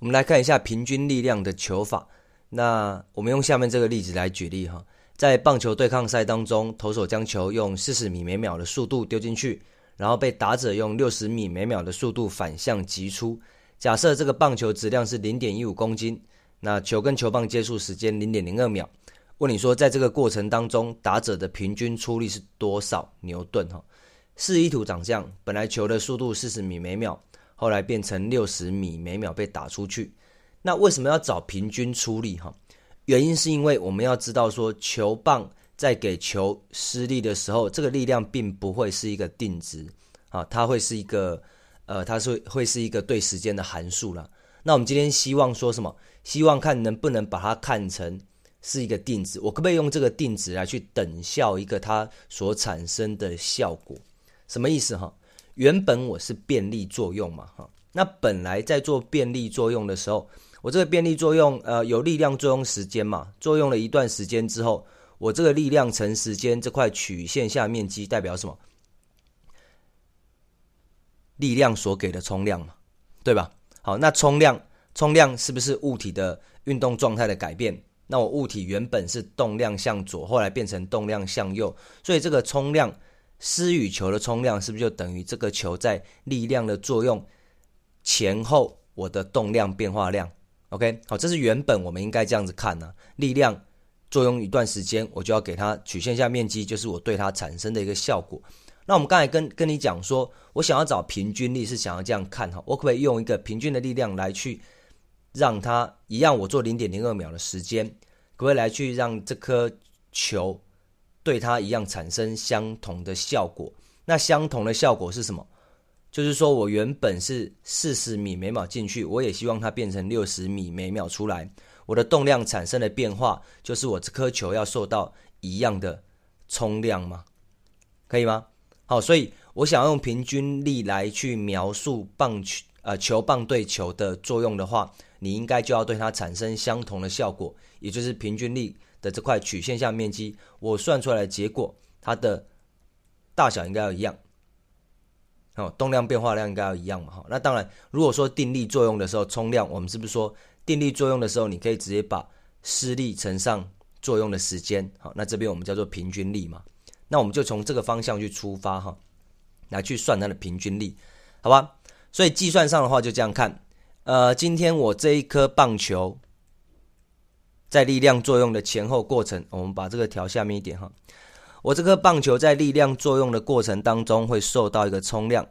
我们来看一下平均力量的球法。那我们用下面这个例子来举例哈，在棒球对抗赛当中，投手将球用四十米每秒的速度丢进去，然后被打者用六十米每秒的速度反向击出。假设这个棒球质量是零点一五公斤，那球跟球棒接触时间零点零二秒。问你说，在这个过程当中，打者的平均出力是多少牛顿？哈，示意图长这样，本来球的速度四十米每秒。后来变成六十米每秒被打出去，那为什么要找平均出力哈？原因是因为我们要知道说球棒在给球施力的时候，这个力量并不会是一个定值啊，它会是一个呃，它是会是一个对时间的函数了。那我们今天希望说什么？希望看能不能把它看成是一个定值，我可不可以用这个定值来去等效一个它所产生的效果？什么意思哈？原本我是变力作用嘛，哈，那本来在做变力作用的时候，我这个变力作用，呃，有力量作用时间嘛，作用了一段时间之后，我这个力量乘时间这块曲线下面积代表什么？力量所给的冲量嘛，对吧？好，那冲量，冲量是不是物体的运动状态的改变？那我物体原本是动量向左，后来变成动量向右，所以这个冲量。施与球的冲量是不是就等于这个球在力量的作用前后我的动量变化量？OK，好，这是原本我们应该这样子看呢。力量作用一段时间，我就要给它曲线下面积，就是我对它产生的一个效果。那我们刚才跟跟你讲说，我想要找平均力，是想要这样看哈，我可不可以用一个平均的力量来去让它一样？我做零点零二秒的时间，可不可以来去让这颗球？对它一样产生相同的效果，那相同的效果是什么？就是说我原本是四十米每秒进去，我也希望它变成六十米每秒出来，我的动量产生的变化，就是我这颗球要受到一样的冲量吗？可以吗？好，所以我想用平均力来去描述棒球呃球棒对球的作用的话，你应该就要对它产生相同的效果，也就是平均力。的这块曲线下面积，我算出来的结果，它的大小应该要一样，好，动量变化量应该要一样嘛，哈。那当然，如果说定力作用的时候，冲量，我们是不是说定力作用的时候，你可以直接把施力乘上作用的时间，好，那这边我们叫做平均力嘛。那我们就从这个方向去出发，哈，来去算它的平均力，好吧？所以计算上的话，就这样看，呃，今天我这一颗棒球。在力量作用的前后过程，我们把这个调下面一点哈。我这颗棒球在力量作用的过程当中会受到一个冲量，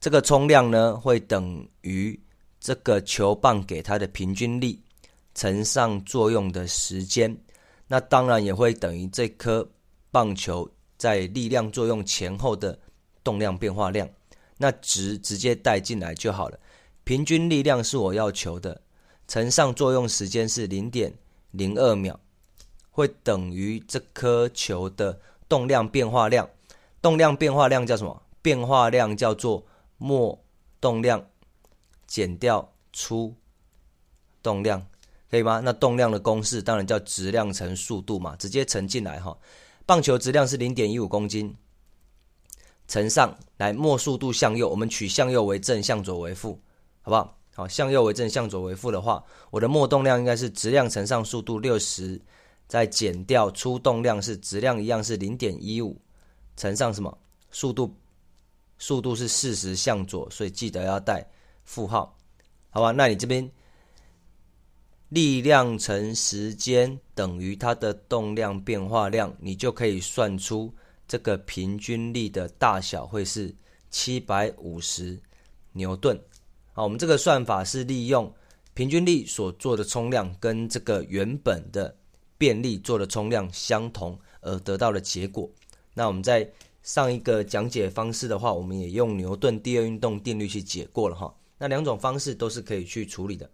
这个冲量呢会等于这个球棒给它的平均力乘上作用的时间，那当然也会等于这颗棒球在力量作用前后的动量变化量。那直直接带进来就好了。平均力量是我要求的，乘上作用时间是零点。零二秒会等于这颗球的动量变化量。动量变化量叫什么？变化量叫做末动量减掉初动量，可以吗？那动量的公式当然叫质量乘速度嘛，直接乘进来哈。棒球质量是零点一五公斤，乘上来末速度向右，我们取向右为正，向左为负，好不好？好，向右为正，向左为负的话，我的末动量应该是质量乘上速度六十，再减掉初动量是质量一样是零点一五乘上什么速度？速度是四十向左，所以记得要带负号，好吧？那你这边力量乘时间等于它的动量变化量，你就可以算出这个平均力的大小会是七百五十牛顿。好，我们这个算法是利用平均力所做的冲量跟这个原本的变力做的冲量相同而得到的结果。那我们在上一个讲解方式的话，我们也用牛顿第二运动定律去解过了哈。那两种方式都是可以去处理的。